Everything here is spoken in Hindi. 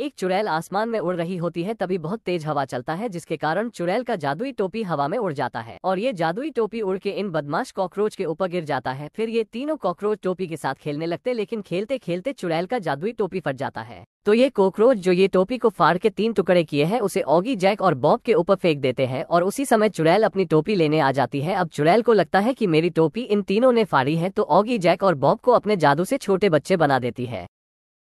एक चुड़ैल आसमान में उड़ रही होती है तभी बहुत तेज हवा चलता है जिसके कारण चुड़ैल का जादुई टोपी हवा में उड़ जाता है और ये जादुई टोपी उड़ के इन बदमाश कॉकरोच के ऊपर गिर जाता है फिर ये तीनों कॉकरोच टोपी के साथ खेलने लगते लेकिन खेलते खेलते चुड़ैल का जादुई टोपी फट जाता है तो ये कॉकरोच जो ये टोपी को फाड़ के तीन टुकड़े किए हैं उसे ऑगी जैक और बॉब के ऊपर फेंक देते हैं और उसी समय चुड़ैल अपनी टोपी लेने आ जाती है अब चुड़ैल को लगता है कि मेरी टोपी इन तीनों ने फाड़ी है तो ऑगी जैक और बॉब को अपने जादू से छोटे बच्चे बना देती है